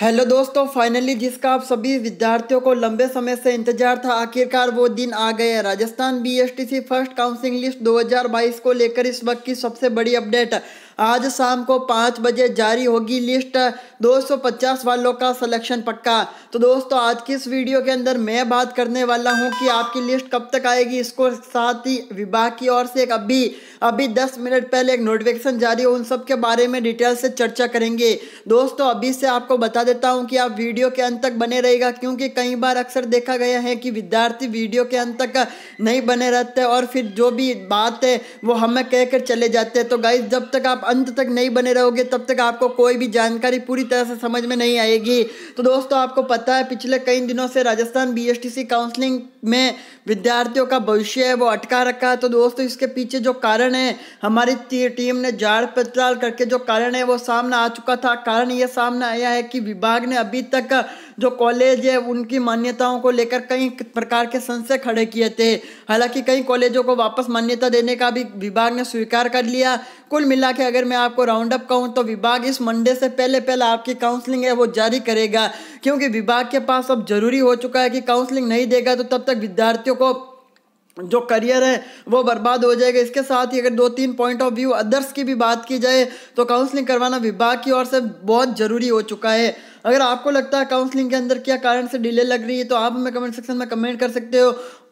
hello दोस्तों finally जिसका आप सभी विद्यार्थियों को लंबे समय से इंतजार था आखिरकार वो दिन आ गया Rajasthan BSTC first counselling list 2022 को लेकर इस वक्त की सबसे बड़ी अपडेट आज शाम को पाँच बजे जारी होगी लिस्ट 250 वालों का सिलेक्शन पक्का तो दोस्तों आज की इस वीडियो के अंदर मैं बात करने वाला हूँ कि आपकी लिस्ट कब तक आएगी इसको साथ ही विभाग की ओर से एक अभी अभी दस मिनट पहले एक नोटिफिकेशन जारी हो उन सब के बारे में डिटेल से चर्चा करेंगे दोस्तों अभी से आपको बता देता हूँ कि आप वीडियो के अंत तक बने रहेगा क्योंकि कई बार अक्सर देखा गया है कि विद्यार्थी वीडियो के अंत तक नहीं बने रहते और फिर जो भी बात है वो हमें कहकर चले जाते हैं तो गाइज जब तक आप अंत तक नहीं बने रहोगे तब तक आपको कोई भी जानकारी पूरी तरह से समझ में नहीं आएगी तो दोस्तों आपको पता है पिछले कई दिनों से राजस्थान बीएसटीसी काउंसलिंग में विद्यार्थियों का भविष्य है वो अटका रखा है तो दोस्तों इसके पीछे जो कारण है हमारी टीम ने जाड़ पड़ताल करके जो कारण है वो सामने आ चुका था कारण ये सामने आया है कि विभाग ने अभी तक जो कॉलेज है उनकी मान्यताओं को लेकर कई प्रकार के संशय खड़े किए थे हालांकि कई कॉलेजों को वापस मान्यता देने का भी विभाग ने स्वीकार कर लिया कुल मिला के अगर मैं आपको राउंड अप कहूँ तो विभाग इस मंडे से पहले पहले आपकी काउंसलिंग है वो जारी करेगा क्योंकि विभाग के पास अब जरूरी हो चुका है कि काउंसलिंग नहीं देगा तो तब तक विद्यार्थियों को जो करियर है वो बर्बाद हो जाएगा इसके साथ ही अगर दो तीन पॉइंट ऑफ व्यू अदर्स की भी बात की जाए तो काउंसलिंग करवाना विभाग की ओर से बहुत ज़रूरी हो चुका है अगर आपको लगता है काउंसलिंग के अंदर क्या कारण से डिले लग रही है तो आप हमें कमेंट सेक्शन में कमेंट कर सकते हो